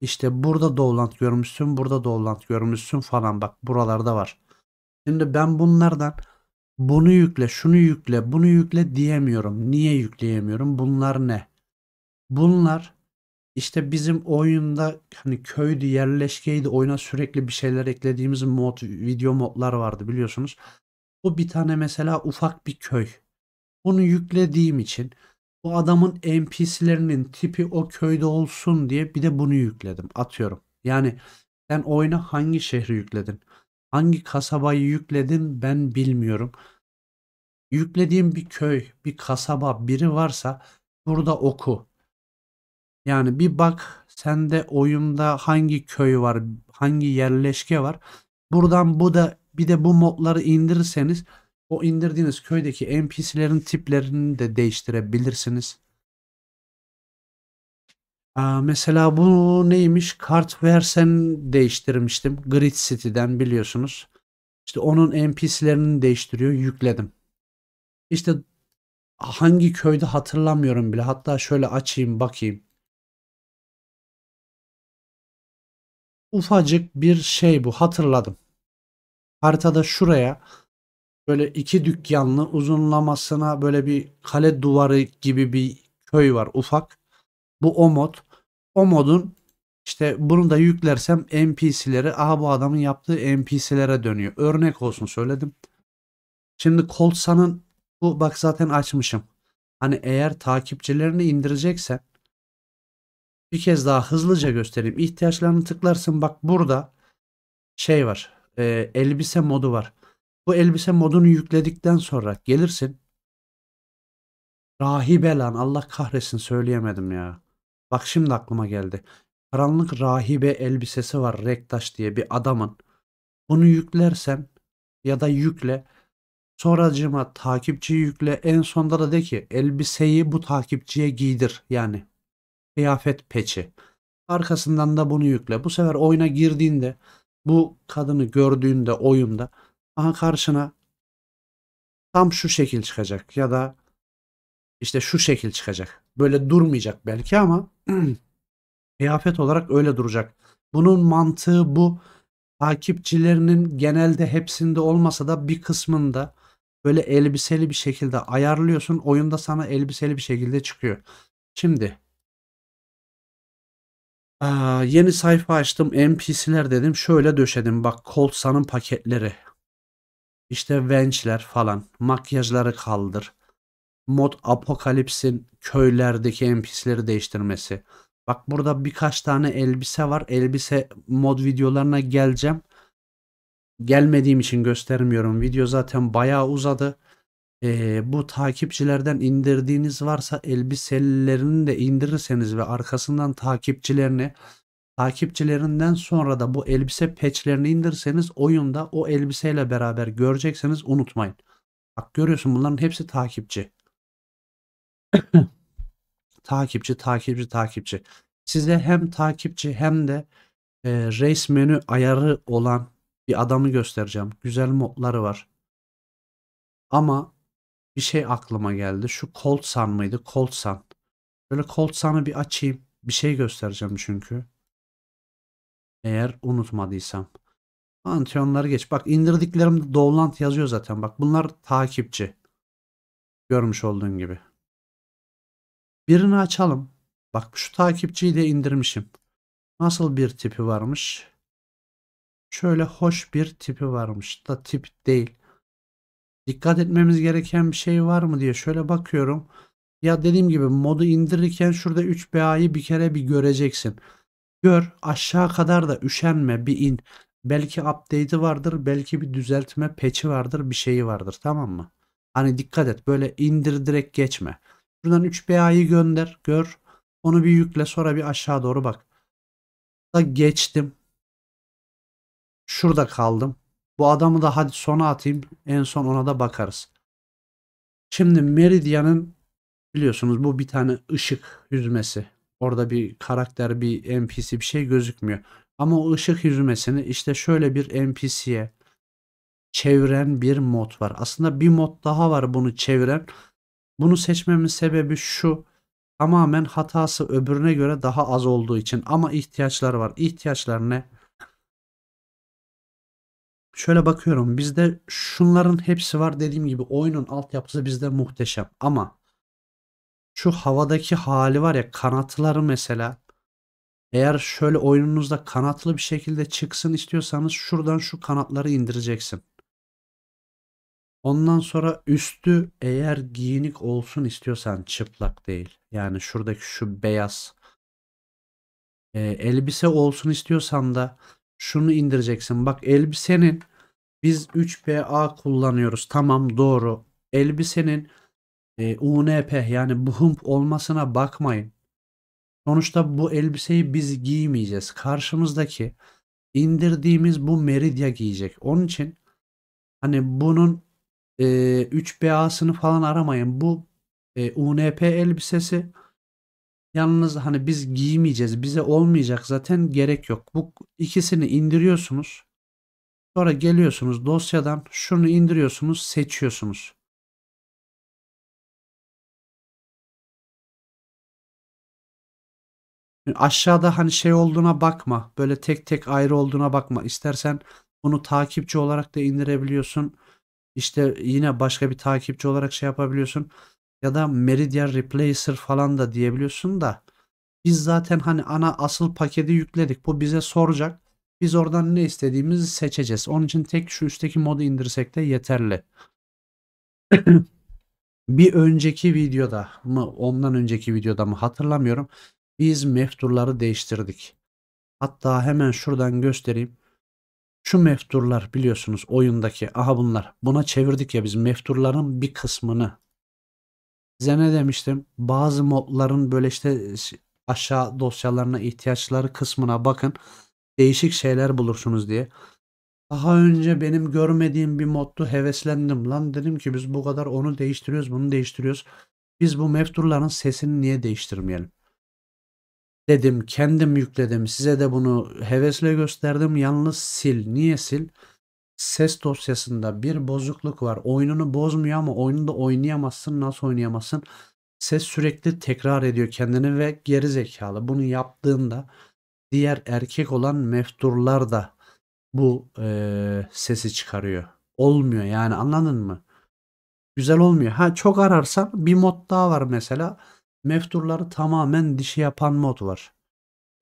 İşte burada Dovlant görmüşsün, burada Dovlant görmüşsün falan bak buralarda var. Şimdi ben bunlardan bunu yükle, şunu yükle, bunu yükle diyemiyorum. Niye yükleyemiyorum? Bunlar ne? Bunlar işte bizim oyunda hani köydü, yerleşkeydi, oyuna sürekli bir şeyler eklediğimiz mod, video modlar vardı biliyorsunuz. Bu bir tane mesela ufak bir köy. Bunu yüklediğim için bu adamın NPC'lerinin tipi o köyde olsun diye bir de bunu yükledim atıyorum. Yani sen oyuna hangi şehri yükledin? Hangi kasabayı yükledim ben bilmiyorum. Yüklediğim bir köy, bir kasaba, biri varsa burada oku. Yani bir bak sende oyunda hangi köy var, hangi yerleşke var. Buradan bu da bir de bu modları indirirseniz o indirdiğiniz köydeki NPC'lerin tiplerini de değiştirebilirsiniz mesela bu neymiş? Kart versen değiştirmiştim. Grid City'den biliyorsunuz. İşte onun NPC'lerini değiştiriyor. Yükledim. İşte hangi köyde hatırlamıyorum bile. Hatta şöyle açayım bakayım. Ufacık bir şey bu. Hatırladım. Haritada şuraya böyle iki dükkanlı uzunlamasına böyle bir kale duvarı gibi bir köy var ufak. Bu o mod o modun işte bunu da yüklersem NPC'leri aha bu adamın yaptığı NPC'lere dönüyor. Örnek olsun söyledim. Şimdi Coltsa'nın bu bak zaten açmışım. Hani eğer takipçilerini indireceksen bir kez daha hızlıca göstereyim. İhtiyaçlarını tıklarsın. Bak burada şey var. E, elbise modu var. Bu elbise modunu yükledikten sonra gelirsin. Rahibe lan Allah kahretsin söyleyemedim ya. Bak şimdi aklıma geldi. Karanlık rahibe elbisesi var Rektaş diye bir adamın. Bunu yüklersen ya da yükle sonracıma takipçi yükle en sonda da de ki elbiseyi bu takipçiye giydir yani kıyafet peçi. Arkasından da bunu yükle. Bu sefer oyuna girdiğinde bu kadını gördüğünde oyunda aha karşına tam şu şekil çıkacak ya da işte şu şekil çıkacak. Böyle durmayacak belki ama *clears throat* kıyafet olarak öyle duracak. Bunun mantığı bu. Takipçilerinin genelde hepsinde olmasa da bir kısmında böyle elbiseli bir şekilde ayarlıyorsun. Oyunda sana elbiseli bir şekilde çıkıyor. Şimdi Aa, yeni sayfa açtım. NPC'ler dedim. Şöyle döşedim. Bak Coltsa'nın paketleri. İşte Vench'ler falan. Makyajları kaldır mod apokalipsin köylerdeki NPC'leri değiştirmesi. Bak burada birkaç tane elbise var. Elbise mod videolarına geleceğim. Gelmediğim için göstermiyorum. Video zaten bayağı uzadı. Ee, bu takipçilerden indirdiğiniz varsa elbiselerini de indirirseniz ve arkasından takipçilerini takipçilerinden sonra da bu elbise peçlerini indirseniz oyunda o elbiseyle beraber görecekseniz unutmayın. Bak görüyorsun bunların hepsi takipçi takipçi, takipçi, takipçi. Size hem takipçi hem de e, race menü ayarı olan bir adamı göstereceğim. Güzel modları var. Ama bir şey aklıma geldi. Şu Colt Sun mıydı? Colt Sun. Böyle Colt Sun'ı bir açayım. Bir şey göstereceğim çünkü. Eğer unutmadıysam. Antiyonları geç. Bak indirdiklerimde Dowland yazıyor zaten. Bak bunlar takipçi. Görmüş olduğun gibi. Birini açalım. Bak şu takipçiyi de indirmişim. Nasıl bir tipi varmış? Şöyle hoş bir tipi varmış da tip değil. Dikkat etmemiz gereken bir şey var mı diye şöyle bakıyorum. Ya dediğim gibi modu indirirken şurada 3BA'yı bir kere bir göreceksin. Gör aşağı kadar da üşenme bir in. Belki update'i vardır belki bir düzeltme patch'i vardır bir şeyi vardır tamam mı? Hani dikkat et böyle indir direkt geçme. Şuradan 3BA'yı gönder. Gör. Onu bir yükle. Sonra bir aşağı doğru bak. Da geçtim. Şurada kaldım. Bu adamı da hadi sona atayım. En son ona da bakarız. Şimdi Meridian'ın biliyorsunuz bu bir tane ışık yüzmesi. Orada bir karakter, bir NPC bir şey gözükmüyor. Ama o ışık yüzmesini işte şöyle bir NPC'ye çeviren bir mod var. Aslında bir mod daha var bunu çeviren. Bunu seçmemin sebebi şu. Tamamen hatası öbürüne göre daha az olduğu için ama ihtiyaçlar var. İhtiyaçlar ne? Şöyle bakıyorum bizde şunların hepsi var dediğim gibi oyunun altyapısı bizde muhteşem ama şu havadaki hali var ya kanatları mesela eğer şöyle oyununuzda kanatlı bir şekilde çıksın istiyorsanız şuradan şu kanatları indireceksin. Ondan sonra üstü eğer giyinik olsun istiyorsan çıplak değil. Yani şuradaki şu beyaz e, elbise olsun istiyorsan da şunu indireceksin. Bak elbisenin biz 3PA kullanıyoruz. Tamam doğru. Elbisenin e, UNP yani buhump olmasına bakmayın. Sonuçta bu elbiseyi biz giymeyeceğiz. Karşımızdaki indirdiğimiz bu meridya giyecek. Onun için hani bunun e, 3BA'sını falan aramayın. Bu e, UNP elbisesi. Yalnız hani biz giymeyeceğiz. Bize olmayacak zaten gerek yok. Bu ikisini indiriyorsunuz. Sonra geliyorsunuz dosyadan şunu indiriyorsunuz, seçiyorsunuz. Aşağıda hani şey olduğuna bakma. Böyle tek tek ayrı olduğuna bakma. İstersen bunu takipçi olarak da indirebiliyorsun. İşte yine başka bir takipçi olarak şey yapabiliyorsun. Ya da Meridian Replacer falan da diyebiliyorsun da. Biz zaten hani ana asıl paketi yükledik. Bu bize soracak. Biz oradan ne istediğimizi seçeceğiz. Onun için tek şu üstteki modu indirsek de yeterli. *clears throat* bir önceki videoda mı ondan önceki videoda mı hatırlamıyorum. Biz mefturları değiştirdik. Hatta hemen şuradan göstereyim. Şu mefturlar biliyorsunuz oyundaki aha bunlar buna çevirdik ya biz mefturların bir kısmını. Size ne demiştim? Bazı modların böyle işte aşağı dosyalarına ihtiyaçları kısmına bakın. Değişik şeyler bulursunuz diye. Daha önce benim görmediğim bir moddu heveslendim. Lan dedim ki biz bu kadar onu değiştiriyoruz bunu değiştiriyoruz. Biz bu mefturların sesini niye değiştirmeyelim? dedim kendim yükledim size de bunu hevesle gösterdim yalnız sil niye sil ses dosyasında bir bozukluk var oyununu bozmuyor ama oyunu da oynayamazsın nasıl oynayamazsın ses sürekli tekrar ediyor kendini ve geri zekalı bunu yaptığında diğer erkek olan mefturlar da bu e, sesi çıkarıyor olmuyor yani anladın mı güzel olmuyor ha çok ararsan bir mod daha var mesela mefturları tamamen dişi yapan mod var.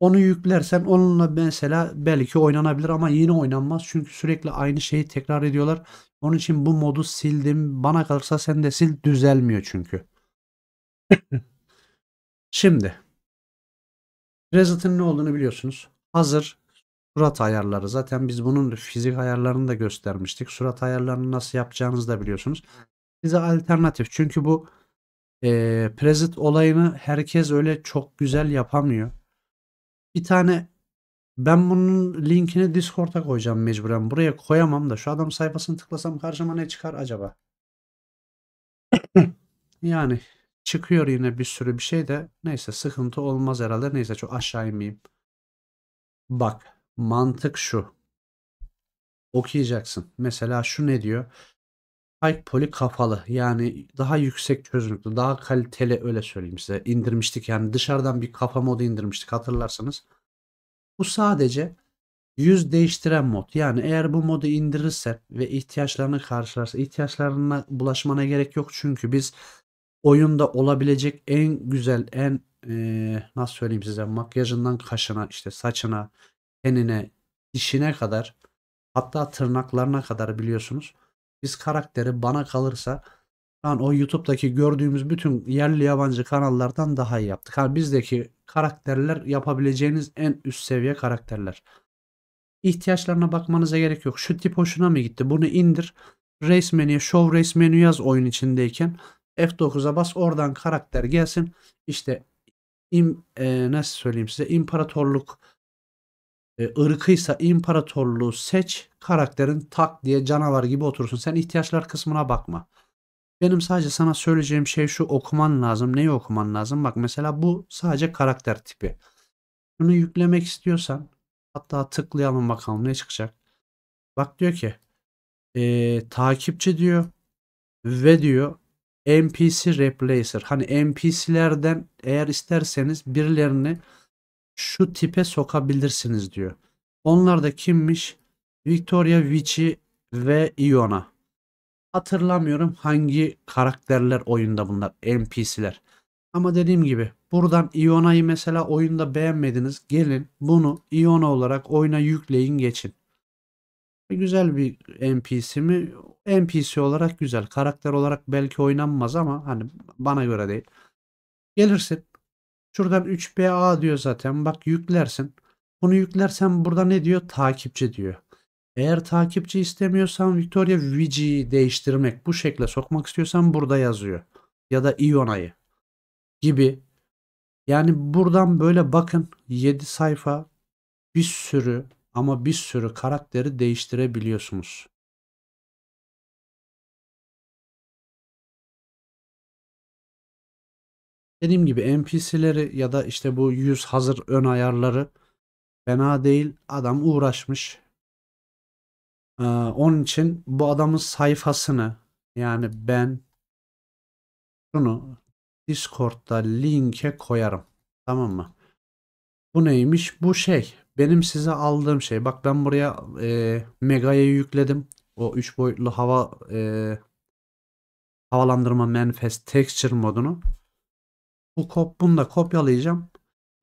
Onu yüklersen onunla mesela belki oynanabilir ama yine oynanmaz. Çünkü sürekli aynı şeyi tekrar ediyorlar. Onun için bu modu sildim. Bana kalırsa sen de sil düzelmiyor çünkü. *laughs* Şimdi Reset'in ne olduğunu biliyorsunuz. Hazır surat ayarları. Zaten biz bunun fizik ayarlarını da göstermiştik. Surat ayarlarını nasıl yapacağınızı da biliyorsunuz. Size alternatif çünkü bu e, Prezit olayını herkes öyle çok güzel yapamıyor. Bir tane ben bunun linkini Discord'a koyacağım mecburen. Buraya koyamam da şu adam sayfasını tıklasam karşıma ne çıkar acaba? *coughs* yani çıkıyor yine bir sürü bir şey de neyse sıkıntı olmaz herhalde. Neyse çok aşağı inmeyeyim. Bak mantık şu. Okuyacaksın. Mesela şu ne diyor? High poly kafalı yani daha yüksek çözünürlüklü daha kaliteli öyle söyleyeyim size indirmiştik yani dışarıdan bir kafa modu indirmiştik hatırlarsanız. Bu sadece yüz değiştiren mod yani eğer bu modu indirirse ve ihtiyaçlarını karşılarsa ihtiyaçlarına bulaşmana gerek yok çünkü biz oyunda olabilecek en güzel en ee, nasıl söyleyeyim size makyajından kaşına işte saçına tenine dişine kadar hatta tırnaklarına kadar biliyorsunuz biz karakteri bana kalırsa yani o YouTube'daki gördüğümüz bütün yerli yabancı kanallardan daha iyi yaptık. Yani bizdeki karakterler yapabileceğiniz en üst seviye karakterler. İhtiyaçlarına bakmanıza gerek yok. Şu tip hoşuna mı gitti? Bunu indir. Race menuya show race menu yaz oyun içindeyken. F9'a bas oradan karakter gelsin. İşte im, e, nasıl söyleyeyim size imparatorluk e, ırkıysa imparatorluğu seç. Karakterin tak diye canavar gibi otursun. Sen ihtiyaçlar kısmına bakma. Benim sadece sana söyleyeceğim şey şu okuman lazım. Neyi okuman lazım? Bak mesela bu sadece karakter tipi. Bunu yüklemek istiyorsan hatta tıklayalım bakalım ne çıkacak. Bak diyor ki e, takipçi diyor ve diyor NPC replacer. Hani NPC'lerden eğer isterseniz birilerini şu tipe sokabilirsiniz diyor. Onlar da kimmiş? Victoria Vici ve Iona. Hatırlamıyorum hangi karakterler oyunda bunlar NPC'ler. Ama dediğim gibi buradan Iona'yı mesela oyunda beğenmediniz. Gelin bunu Iona olarak oyuna yükleyin geçin. Güzel bir NPC mi? NPC olarak güzel. Karakter olarak belki oynanmaz ama hani bana göre değil. Gelirsin Şuradan 3BA diyor zaten. Bak yüklersin. Bunu yüklersen burada ne diyor? Takipçi diyor. Eğer takipçi istemiyorsan Victoria Vici'yi değiştirmek bu şekle sokmak istiyorsan burada yazıyor. Ya da Iona'yı gibi. Yani buradan böyle bakın 7 sayfa bir sürü ama bir sürü karakteri değiştirebiliyorsunuz. Dediğim gibi NPC'leri ya da işte bu yüz hazır ön ayarları fena değil. Adam uğraşmış. Ee, onun için bu adamın sayfasını yani ben şunu Discord'da linke koyarım. Tamam mı? Bu neymiş? Bu şey. Benim size aldığım şey. Bak ben buraya e, Mega'yı yükledim. O 3 boyutlu hava e, havalandırma manifest texture modunu. Bu kop, bunu da kopyalayacağım.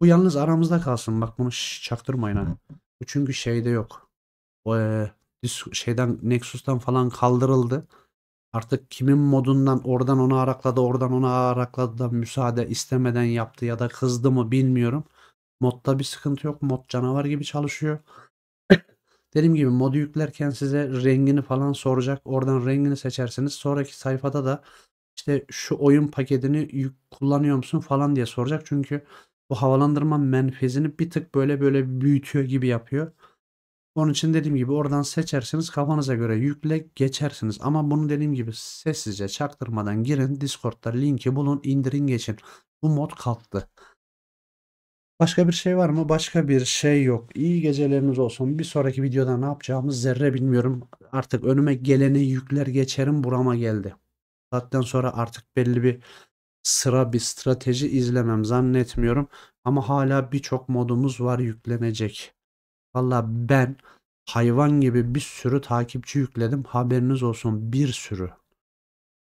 Bu yalnız aramızda kalsın. Bak bunu şş, çaktırmayın ha. Bu çünkü şeyde yok. O, e, şeyden Nexus'tan falan kaldırıldı. Artık kimin modundan oradan onu arakladı, oradan onu arakladı da müsaade istemeden yaptı ya da kızdı mı bilmiyorum. Modda bir sıkıntı yok. Mod canavar gibi çalışıyor. *coughs* Dediğim gibi modu yüklerken size rengini falan soracak. Oradan rengini seçersiniz. Sonraki sayfada da işte şu oyun paketini kullanıyor musun falan diye soracak. Çünkü bu havalandırma menfezini bir tık böyle böyle büyütüyor gibi yapıyor. Onun için dediğim gibi oradan seçersiniz kafanıza göre yükle geçersiniz. Ama bunu dediğim gibi sessizce çaktırmadan girin Discord'da linki bulun indirin geçin. Bu mod kalktı. Başka bir şey var mı? Başka bir şey yok. İyi geceleriniz olsun. Bir sonraki videoda ne yapacağımız zerre bilmiyorum. Artık önüme geleni yükler geçerim burama geldi saatten sonra artık belli bir sıra bir strateji izlemem zannetmiyorum. Ama hala birçok modumuz var yüklenecek. Valla ben hayvan gibi bir sürü takipçi yükledim. Haberiniz olsun bir sürü.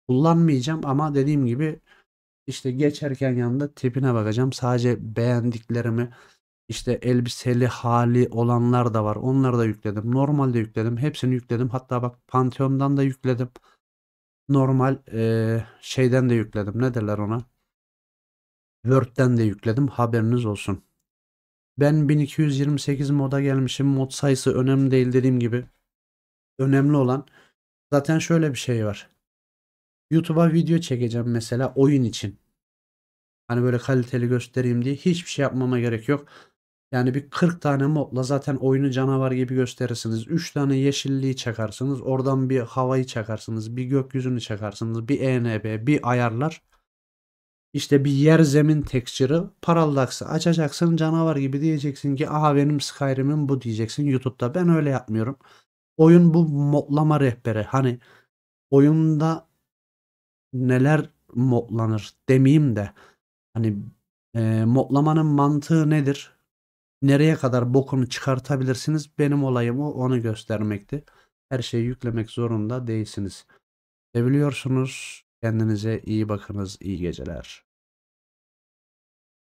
Kullanmayacağım ama dediğim gibi işte geçerken yanında tipine bakacağım. Sadece beğendiklerimi işte elbiseli hali olanlar da var. Onları da yükledim. Normalde yükledim. Hepsini yükledim. Hatta bak Pantheon'dan da yükledim normal e, şeyden de yükledim. Ne derler ona? Word'den de yükledim. Haberiniz olsun. Ben 1228 moda gelmişim. Mod sayısı önemli değil dediğim gibi. Önemli olan zaten şöyle bir şey var. YouTube'a video çekeceğim mesela oyun için. Hani böyle kaliteli göstereyim diye hiçbir şey yapmama gerek yok. Yani bir 40 tane mobla zaten oyunu canavar gibi gösterirsiniz. 3 tane yeşilliği çakarsınız. Oradan bir havayı çakarsınız. Bir gökyüzünü çakarsınız. Bir ENB, bir ayarlar. İşte bir yer zemin tekstürü parallaks'ı açacaksın canavar gibi diyeceksin ki aha benim Skyrim'im bu diyeceksin YouTube'da. Ben öyle yapmıyorum. Oyun bu modlama rehberi. Hani oyunda neler modlanır demeyeyim de hani e, modlamanın mantığı nedir? nereye kadar bokunu çıkartabilirsiniz? Benim olayım o onu göstermekti. Her şeyi yüklemek zorunda değilsiniz. Seviliyorsunuz. Kendinize iyi bakınız. iyi geceler.